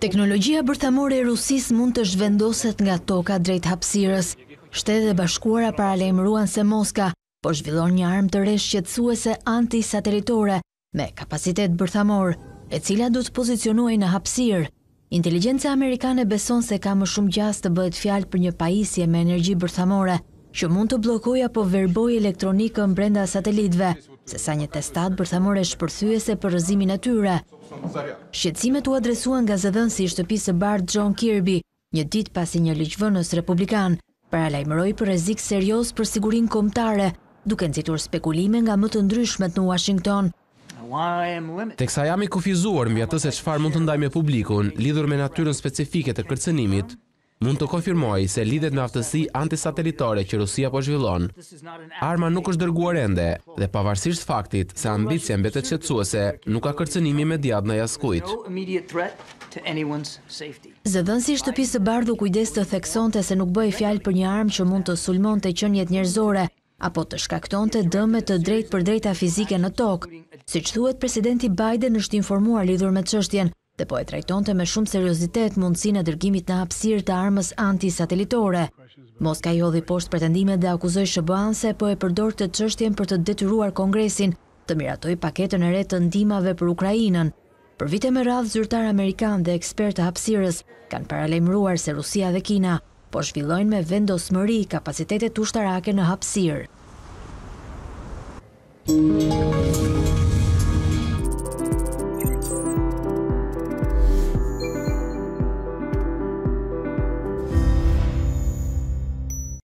Teknologjia bërthamore e Rusis mund të zhvendoset nga toka drejt hapsirës. Shtetë dhe bashkuara paralejmruan se Moska, po zhvillon një armë të resh qëtësuese anti me kapacitet bërthamor, e cila du të pozicionuaj në hapsirë. Inteligenca Amerikane beson se ka më shumë gjas të bëhet fjalë për një pajisje me energji bërthamore, që mund të blokoja po verboj elektronikën brenda satelitve, se sa një testat bërthamore shpërthyese për rëzimin e tyre. Shqetsimet u adresuan nga zëdhën si shtëpisë e bardë John Kirby, një dit pasi një lëqvënës Republikan, para lajmëroj për rezik serios për sigurin komptare, duke nëzitur spekulime nga më të ndryshmet në Washington. Teksa jam i kufizuar mbi atës e qfar mund të ndaj me publikun, lidhur me natyren specifike të kërcenimit, mund të konfirmoj se lidet me aftësi antisatelitore që Rusia po zhvillon. Arma nuk është dërguar ende dhe pavarësisht faktit se ambicje mbetet qëtësuese nuk ka kërcenimi me djadë në jaskujt. Zëdhën si shtëpisë bardhu kujdes të theksonte se nuk bëj fjalë për një armë që mund të sulmon të qënjet njërzore, apo të shkakton të dëme të drejt për drejta fizike në tokë, si thuhet presidenti Biden është informuar lidhur me çështjen, dhe po e trajtonte me shumë seriositet mundësin e dërgimit në hapsir të armës antisatelitore. Moska i hodhi posht pretendime dhe akuzoj Shëbëan se po e përdor të qështjen për të detyruar kongresin të miratoj paketën e re të ndimave për Ukrajinën. Për vite me radhë, zyrtar Amerikan dhe ekspert të hapsirës kanë paralemruar se Rusia dhe Kina po shvillojnë me vendosëmëri kapacitetet ushtarake në hapsirë. Thank you.